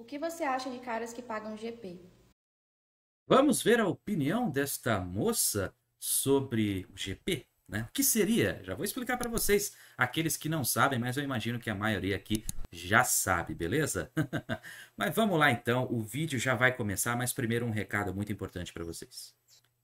O que você acha de caras que pagam GP? Vamos ver a opinião desta moça sobre o GP, né? O que seria? Já vou explicar para vocês, aqueles que não sabem, mas eu imagino que a maioria aqui já sabe, beleza? mas vamos lá então, o vídeo já vai começar, mas primeiro um recado muito importante para vocês.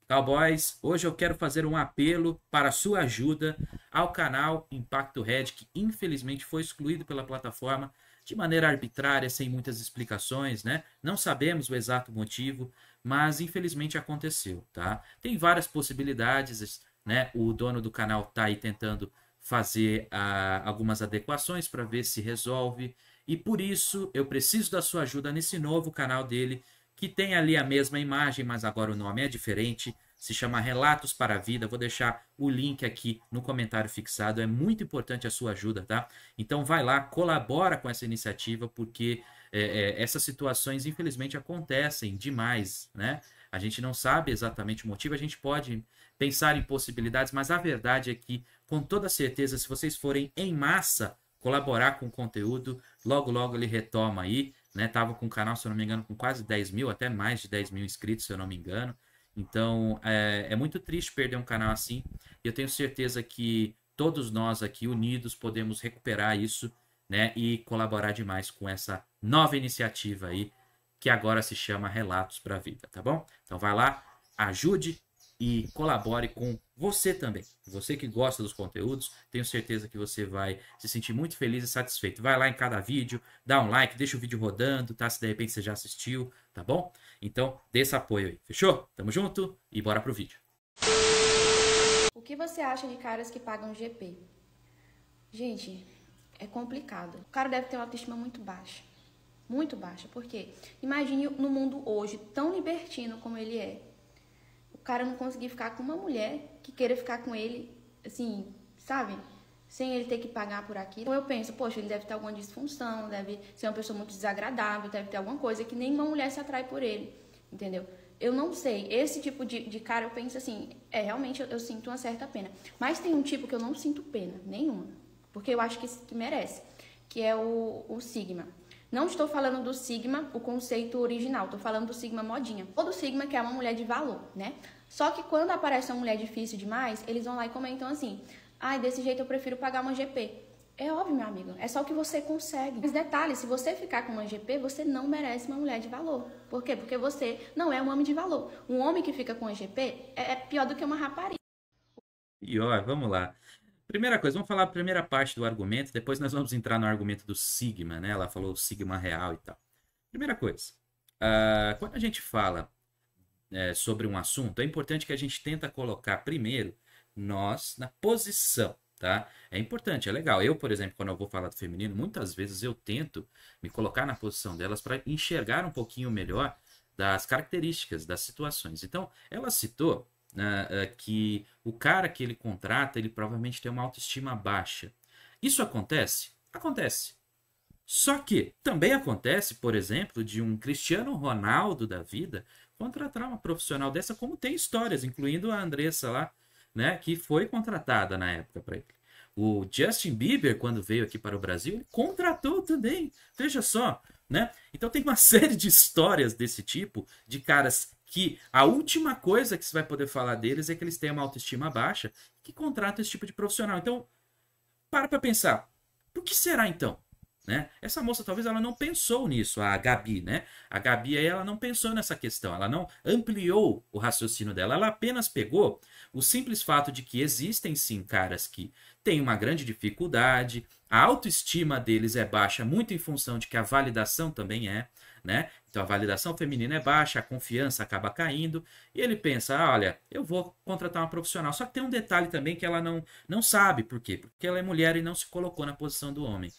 Cowboys, hoje eu quero fazer um apelo para sua ajuda ao canal Impacto Red, que infelizmente foi excluído pela plataforma de maneira arbitrária, sem muitas explicações, né? Não sabemos o exato motivo, mas infelizmente aconteceu, tá? Tem várias possibilidades, né? O dono do canal tá aí tentando fazer ah, algumas adequações para ver se resolve. E por isso eu preciso da sua ajuda nesse novo canal dele, que tem ali a mesma imagem, mas agora o nome é diferente se chama Relatos para a Vida. Vou deixar o link aqui no comentário fixado. É muito importante a sua ajuda, tá? Então vai lá, colabora com essa iniciativa, porque é, é, essas situações, infelizmente, acontecem demais, né? A gente não sabe exatamente o motivo, a gente pode pensar em possibilidades, mas a verdade é que, com toda certeza, se vocês forem em massa colaborar com o conteúdo, logo, logo ele retoma aí. Né, tava com o canal, se eu não me engano, com quase 10 mil, até mais de 10 mil inscritos, se eu não me engano. Então, é, é muito triste perder um canal assim. Eu tenho certeza que todos nós aqui unidos podemos recuperar isso, né? E colaborar demais com essa nova iniciativa aí, que agora se chama Relatos para a Vida, tá bom? Então vai lá, ajude, e colabore com você também. Você que gosta dos conteúdos, tenho certeza que você vai se sentir muito feliz e satisfeito. Vai lá em cada vídeo, dá um like, deixa o vídeo rodando, tá? Se de repente você já assistiu, tá bom? Então, dê esse apoio aí. Fechou? Tamo junto e bora pro vídeo. O que você acha de caras que pagam GP? Gente, é complicado. O cara deve ter uma autoestima muito baixa. Muito baixa. Por quê? Imagine no mundo hoje, tão libertino como ele é, cara não conseguir ficar com uma mulher que queira ficar com ele, assim, sabe? Sem ele ter que pagar por aquilo. Então, eu penso, poxa, ele deve ter alguma disfunção, deve ser uma pessoa muito desagradável, deve ter alguma coisa que nenhuma mulher se atrai por ele, entendeu? Eu não sei. Esse tipo de, de cara, eu penso assim, é, realmente eu, eu, sinto uma certa pena. Mas tem um tipo que eu não sinto pena, nenhuma. Porque eu acho que, que merece, que é o, o Sigma. Não estou falando do Sigma, o conceito original, estou falando do Sigma modinha. Ou do Sigma, que é uma mulher de valor, né? Só que quando aparece uma mulher difícil demais, eles vão lá e comentam assim: ai, ah, desse jeito eu prefiro pagar uma GP. É óbvio, minha amiga, é só o que você consegue. Mas detalhe, se você ficar com uma GP, você não merece uma mulher de valor. Por quê? Porque você não é um homem de valor. Um homem que fica com uma GP é, é pior do que uma rapariga. E ó, vamos lá. Primeira coisa, vamos falar a primeira parte do argumento, depois nós vamos entrar no argumento do Sigma, né? Ela falou Sigma real e tal. Primeira coisa, uh, quando a gente fala é, sobre um assunto, é importante que a gente tenta colocar primeiro nós na posição, tá? É importante, é legal. Eu, por exemplo, quando eu vou falar do feminino, muitas vezes eu tento me colocar na posição delas para enxergar um pouquinho melhor das características, das situações. Então, ela citou uh, uh, que o cara que ele contrata, ele provavelmente tem uma autoestima baixa. Isso acontece? Acontece. Só que também acontece, por exemplo, de um Cristiano Ronaldo da vida contratar uma profissional dessa, como tem histórias, incluindo a Andressa lá, né, que foi contratada na época para ele. O Justin Bieber, quando veio aqui para o Brasil, ele contratou também. Veja só, né? Então tem uma série de histórias desse tipo, de caras que a última coisa que você vai poder falar deles é que eles têm uma autoestima baixa, que contratam esse tipo de profissional. Então, para para pensar. Por que será então? Né? Essa moça talvez ela não pensou nisso, a Gabi, né? A Gabi ela não pensou nessa questão, ela não ampliou o raciocínio dela, ela apenas pegou o simples fato de que existem sim caras que têm uma grande dificuldade, a autoestima deles é baixa muito em função de que a validação também é, né? Então a validação feminina é baixa, a confiança acaba caindo, e ele pensa, ah, olha, eu vou contratar uma profissional. Só que tem um detalhe também que ela não não sabe por quê? Porque ela é mulher e não se colocou na posição do homem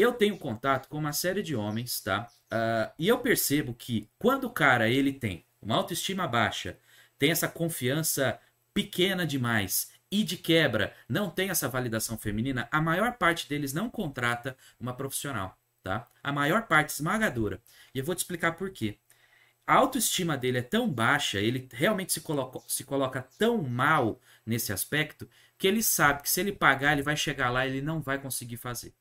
eu tenho contato com uma série de homens, tá? Uh, e eu percebo que quando o cara ele tem uma autoestima baixa, tem essa confiança pequena demais e de quebra não tem essa validação feminina, a maior parte deles não contrata uma profissional, tá? A maior parte esmagadora. E eu vou te explicar por quê. A autoestima dele é tão baixa, ele realmente se coloca, se coloca tão mal nesse aspecto, que ele sabe que se ele pagar, ele vai chegar lá e ele não vai conseguir fazer.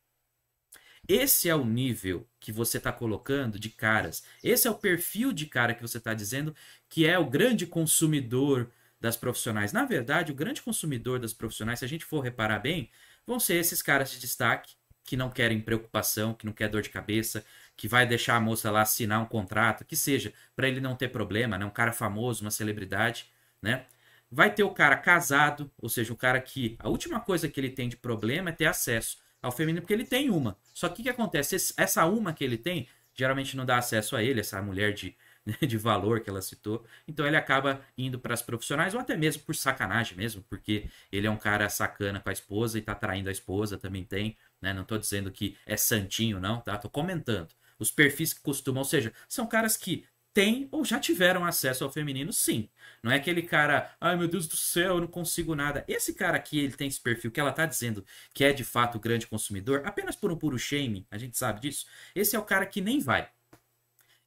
Esse é o nível que você está colocando de caras. Esse é o perfil de cara que você está dizendo que é o grande consumidor das profissionais. Na verdade, o grande consumidor das profissionais, se a gente for reparar bem, vão ser esses caras de destaque que não querem preocupação, que não quer dor de cabeça, que vai deixar a moça lá assinar um contrato, que seja, para ele não ter problema, né? Um cara famoso, uma celebridade, né? Vai ter o cara casado, ou seja, o cara que a última coisa que ele tem de problema é ter acesso ao feminino, porque ele tem uma. Só que o que, acontece? Essa uma que ele tem, geralmente não dá acesso a ele, essa mulher de, de valor que ela citou. Então ele acaba indo para as profissionais, ou até mesmo por sacanagem mesmo, porque ele é um cara sacana com a esposa e tá traindo a esposa, também tem. Né? Não tô dizendo que é santinho, não, tá? Tô comentando. Os perfis que costumam, ou seja, são caras que tem ou já tiveram acesso ao feminino, sim. Não é aquele cara, ai meu Deus do céu, eu não consigo nada. Esse cara aqui, ele tem esse perfil que ela tá dizendo que é de fato grande consumidor, apenas por um puro shame, a gente sabe disso. Esse é o cara que nem vai.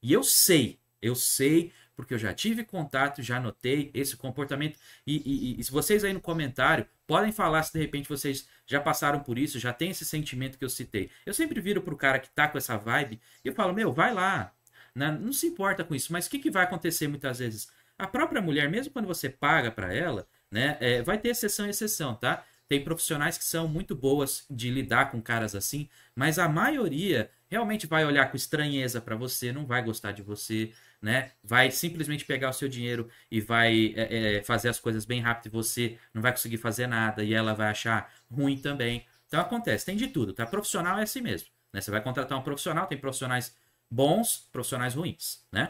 E eu sei, eu sei, porque eu já tive contato, já notei esse comportamento. E, e, e se vocês aí no comentário podem falar se de repente vocês já passaram por isso, já tem esse sentimento que eu citei. Eu sempre viro pro cara que tá com essa vibe e eu falo, meu, vai lá, né? não se importa com isso. Mas o que, que vai acontecer muitas vezes? A própria mulher, mesmo quando você paga para ela, né, é, vai ter exceção e exceção, tá? Tem profissionais que são muito boas de lidar com caras assim, mas a maioria realmente vai olhar com estranheza para você, não vai gostar de você, né? Vai simplesmente pegar o seu dinheiro e vai é, é, fazer as coisas bem rápido e você não vai conseguir fazer nada e ela vai achar ruim também. Então acontece, tem de tudo, tá? Profissional é assim mesmo. Né? Você vai contratar um profissional, tem profissionais bons, profissionais ruins, né?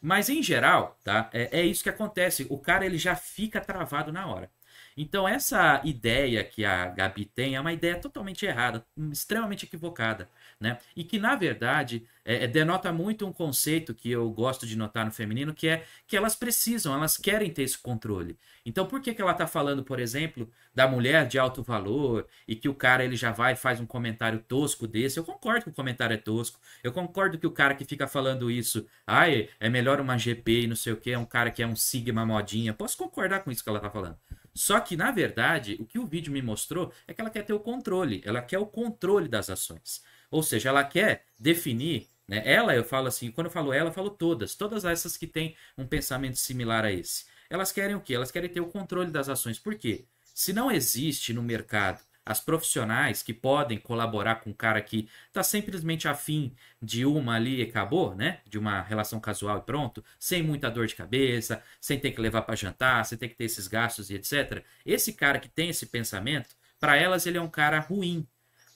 Mas em geral, tá? É, é isso que acontece. O cara ele já fica travado na hora. Então, essa ideia que a Gabi tem é uma ideia totalmente errada, extremamente equivocada, né? E que, na verdade, é, é, denota muito um conceito que eu gosto de notar no feminino, que é que elas precisam, elas querem ter esse controle. Então, por que, que ela está falando, por exemplo, da mulher de alto valor e que o cara ele já vai e faz um comentário tosco desse? Eu concordo que o comentário é tosco, eu concordo que o cara que fica falando isso, ai, é melhor uma GP e não sei o que, é um cara que é um Sigma modinha. Posso concordar com isso que ela está falando. Só que, na verdade, o que o vídeo me mostrou é que ela quer ter o controle, ela quer o controle das ações. Ou seja, ela quer definir né, ela, eu falo assim, quando eu falo ela, eu falo todas, todas essas que têm um pensamento similar a esse. Elas querem o quê? Elas querem ter o controle das ações. Por quê? Se não existe no mercado as profissionais que podem colaborar com um cara que está simplesmente afim de uma ali e acabou, né? De uma relação casual e pronto, sem muita dor de cabeça, sem ter que levar para jantar, sem ter que ter esses gastos e etc. Esse cara que tem esse pensamento, para elas ele é um cara ruim.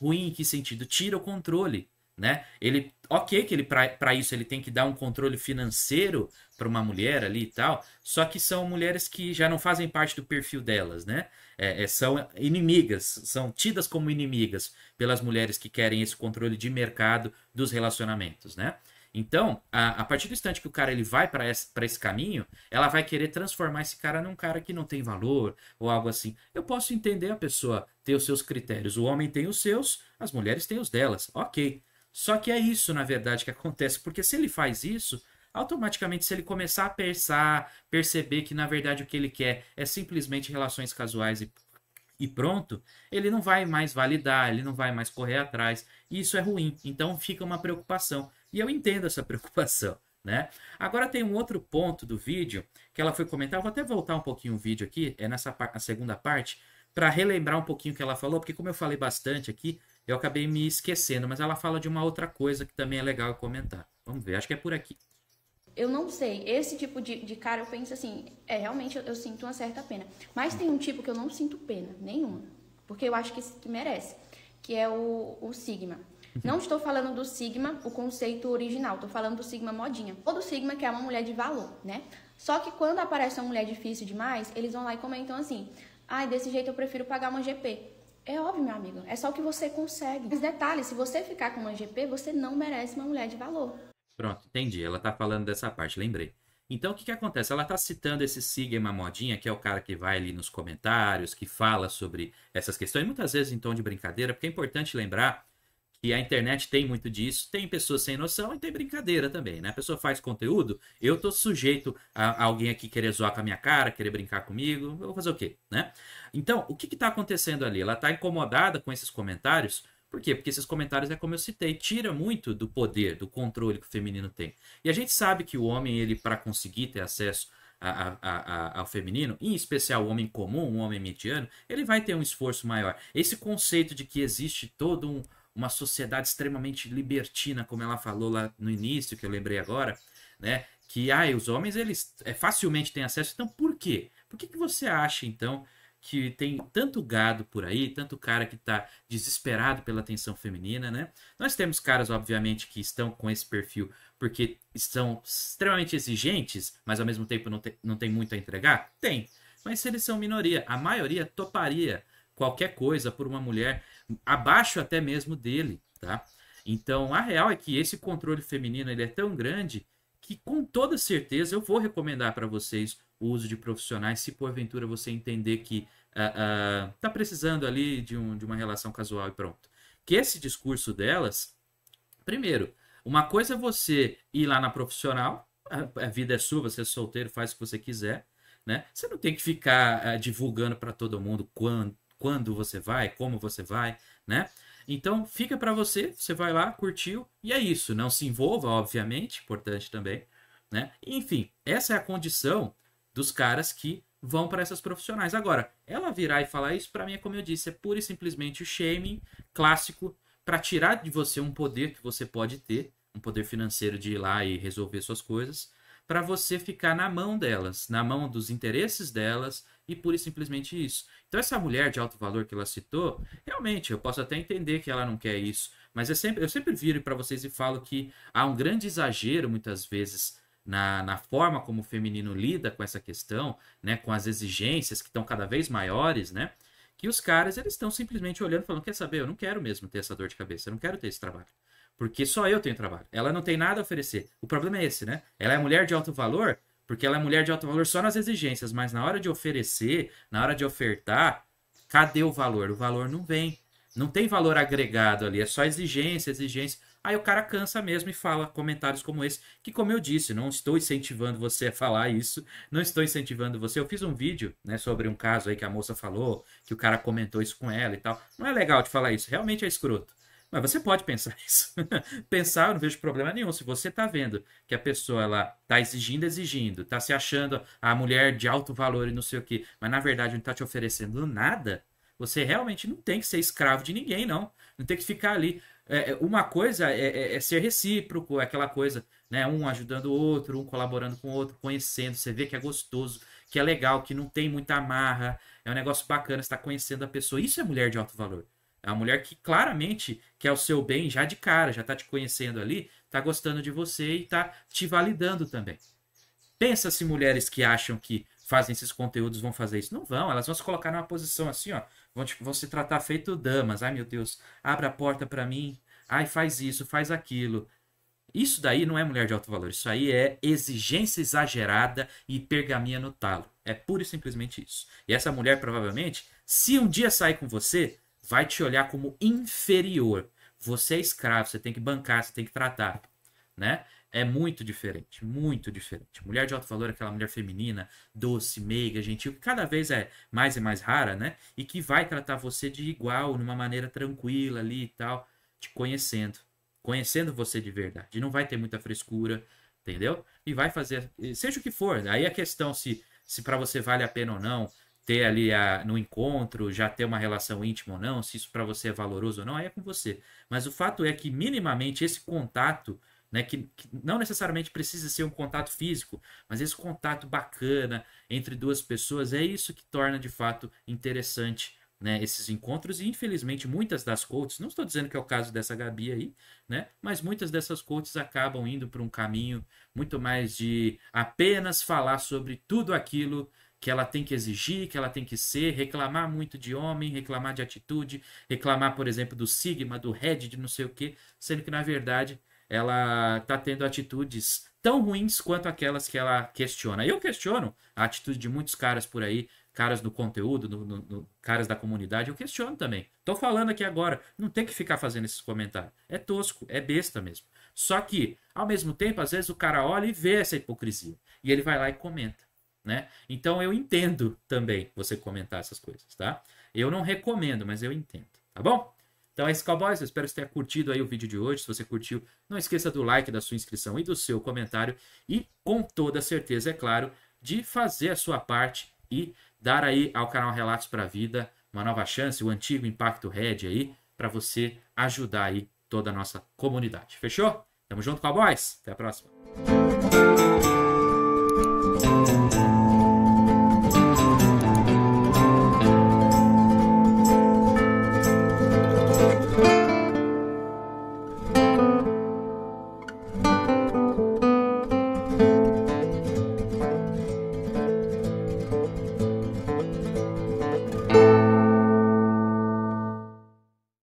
Ruim em que sentido? Tira o controle, né? Ele ok que ele para isso ele tem que dar um controle financeiro para uma mulher ali e tal, só que são mulheres que já não fazem parte do perfil delas, né? É, é, são inimigas, são tidas como inimigas pelas mulheres que querem esse controle de mercado dos relacionamentos, né? Então, a, a partir do instante que o cara ele vai para esse, esse caminho, ela vai querer transformar esse cara num cara que não tem valor ou algo assim. Eu posso entender a pessoa ter os seus critérios. O homem tem os seus, as mulheres têm os delas. Ok. Só que é isso, na verdade, que acontece, porque se ele faz isso, automaticamente, se ele começar a pensar, perceber que na verdade o que ele quer é simplesmente relações casuais e, e pronto, ele não vai mais validar, ele não vai mais correr atrás, e isso é ruim. Então fica uma preocupação. E eu entendo essa preocupação. Né? Agora tem um outro ponto do vídeo que ela foi comentar. Eu vou até voltar um pouquinho o vídeo aqui, é nessa segunda parte, para relembrar um pouquinho o que ela falou, porque como eu falei bastante aqui, eu acabei me esquecendo, mas ela fala de uma outra coisa que também é legal comentar. Vamos ver, acho que é por aqui. Eu não sei, esse tipo de, de cara eu penso assim, é realmente eu, eu sinto uma certa pena. Mas tem um tipo que eu não sinto pena nenhuma, porque eu acho que, que merece, que é o, o Sigma. Uhum. Não estou falando do Sigma, o conceito original, estou falando do Sigma modinha. Ou do Sigma que é uma mulher de valor, né? Só que quando aparece uma mulher difícil demais, eles vão lá e comentam assim: ai, ah, desse jeito eu prefiro pagar uma GP. É óbvio, meu amigo. É só o que você consegue. Mas detalhe, se você ficar com uma GP, você não merece uma mulher de valor. Pronto, entendi. Ela tá falando dessa parte, lembrei. Então o que, que acontece? Ela tá citando esse Sigma Modinha, que é o cara que vai ali nos comentários, que fala sobre essas questões, muitas vezes em tom de brincadeira, porque é importante lembrar que a internet tem muito disso, tem pessoas sem noção e tem brincadeira também, né? A pessoa faz conteúdo, eu tô sujeito a alguém aqui querer zoar com a minha cara, querer brincar comigo, eu vou fazer o quê, né? Então, o que que tá acontecendo ali? Ela tá incomodada com esses comentários, por quê? Porque esses comentários é como eu citei, tira muito do poder, do controle que o feminino tem. E a gente sabe que o homem, ele para conseguir ter acesso a, a, a, ao feminino, em especial o homem comum, o homem mediano, ele vai ter um esforço maior. Esse conceito de que existe todo um, uma sociedade extremamente libertina, como ela falou lá no início, que eu lembrei agora, né? Que ah, os homens eles é, facilmente têm acesso. Então, por quê? Por que, que você acha então que tem tanto gado por aí, tanto cara que está desesperado pela atenção feminina, né? Nós temos caras, obviamente, que estão com esse perfil porque são extremamente exigentes, mas ao mesmo tempo não tem, não tem muito a entregar? Tem. Mas se eles são minoria, a maioria toparia qualquer coisa por uma mulher abaixo até mesmo dele, tá? Então, a real é que esse controle feminino ele é tão grande que com toda certeza eu vou recomendar para vocês o uso de profissionais, se porventura você entender que uh, uh, tá precisando ali de, um, de uma relação casual e pronto. Que esse discurso delas, primeiro, uma coisa é você ir lá na profissional, a, a vida é sua, você é solteiro, faz o que você quiser, né? Você não tem que ficar uh, divulgando para todo mundo quanto quando você vai, como você vai, né? Então fica para você, você vai lá, curtiu, e é isso. Não se envolva, obviamente, importante também, né? Enfim, essa é a condição dos caras que vão para essas profissionais. Agora, ela virar e falar isso, para mim, é como eu disse, é pura e simplesmente o shaming clássico para tirar de você um poder que você pode ter, um poder financeiro de ir lá e resolver suas coisas, para você ficar na mão delas, na mão dos interesses delas, e pura e simplesmente isso. Então, essa mulher de alto valor que ela citou, realmente, eu posso até entender que ela não quer isso, mas é sempre, eu sempre viro para vocês e falo que há um grande exagero, muitas vezes, na, na forma como o feminino lida com essa questão, né, com as exigências que estão cada vez maiores, né, que os caras eles estão simplesmente olhando falando, quer saber, eu não quero mesmo ter essa dor de cabeça, eu não quero ter esse trabalho. Porque só eu tenho trabalho. Ela não tem nada a oferecer. O problema é esse, né? Ela é mulher de alto valor, porque ela é mulher de alto valor só nas exigências, mas na hora de oferecer, na hora de ofertar, cadê o valor? O valor não vem. Não tem valor agregado ali, é só exigência, exigência. Aí o cara cansa mesmo e fala comentários como esse, que como eu disse, não estou incentivando você a falar isso, não estou incentivando você. Eu fiz um vídeo, né, sobre um caso aí que a moça falou, que o cara comentou isso com ela e tal. Não é legal de falar isso, realmente é escroto. Mas você pode pensar isso. pensar, eu não vejo problema nenhum. Se você está vendo que a pessoa ela está exigindo, exigindo, está se achando a mulher de alto valor e não sei o que, mas na verdade não está te oferecendo nada, você realmente não tem que ser escravo de ninguém, não. Não tem que ficar ali. É, é uma coisa é, é, é ser recíproco, é aquela coisa, né? Um ajudando o outro, um colaborando com o outro, conhecendo. Você vê que é gostoso, que é legal, que não tem muita amarra, é um negócio bacana, está conhecendo a pessoa. Isso é mulher de alto valor. É uma mulher que claramente quer o seu bem já de cara, já está te conhecendo ali, está gostando de você e está te validando também. Pensa se mulheres que acham que fazem esses conteúdos vão fazer isso. Não vão, elas vão se colocar numa posição assim, ó. Vão, tipo, vão se tratar feito damas. Ai, meu Deus, abre a porta para mim. Ai, faz isso, faz aquilo. Isso daí não é mulher de alto valor. Isso aí é exigência exagerada e pergaminha no talo. É pura e simplesmente isso. E essa mulher, provavelmente, se um dia sair com você, vai te olhar como inferior. Você é escravo, você tem que bancar, você tem que tratar, né? É muito diferente, muito diferente. Mulher de alto valor é aquela mulher feminina, doce, meiga, gentil, que cada vez é mais e mais rara, né? E que vai tratar você de igual, numa maneira tranquila ali e tal, te conhecendo, conhecendo você de verdade. Não vai ter muita frescura, entendeu? E vai fazer, seja o que for. Aí a questão se se para você vale a pena ou não, ter ali a, no encontro, já ter uma relação íntima ou não, se isso para você é valoroso ou não, aí é com você. Mas o fato é que minimamente esse contato, né, que, que, não necessariamente precisa ser um contato físico, mas esse contato bacana entre duas pessoas é isso que torna de fato interessante. Né, esses encontros, e infelizmente muitas das coaches, não estou dizendo que é o caso dessa Gabi aí, né, mas muitas dessas coaches acabam indo para um caminho muito mais de apenas falar sobre tudo aquilo que ela tem que exigir, que ela tem que ser, reclamar muito de homem, reclamar de atitude, reclamar, por exemplo, do Sigma, do Red, de não sei o quê, sendo que na verdade ela está tendo atitudes tão ruins quanto aquelas que ela questiona. Eu questiono a atitude de muitos caras por aí, caras do conteúdo, no, no, no, caras da comunidade, eu questiono também. Tô falando aqui agora, não tem que ficar fazendo esses comentários. É tosco, é besta mesmo. Só que, ao mesmo tempo, às vezes o cara olha e vê essa hipocrisia. E ele vai lá e comenta né? Então eu entendo também você comentar essas coisas, tá? Eu não recomendo, mas eu entendo, tá bom? Então é isso, Cowboys. Eu espero que você tenha curtido aí o vídeo de hoje. Se você curtiu, não esqueça do like, da sua inscrição e do seu comentário. E com toda certeza, é claro, de fazer a sua parte e dar aí ao canal Relatos para a Vida uma nova chance, o antigo Impacto Red aí, para você ajudar aí toda a nossa comunidade. Fechou? Tamo junto, Cowboys. Até a próxima.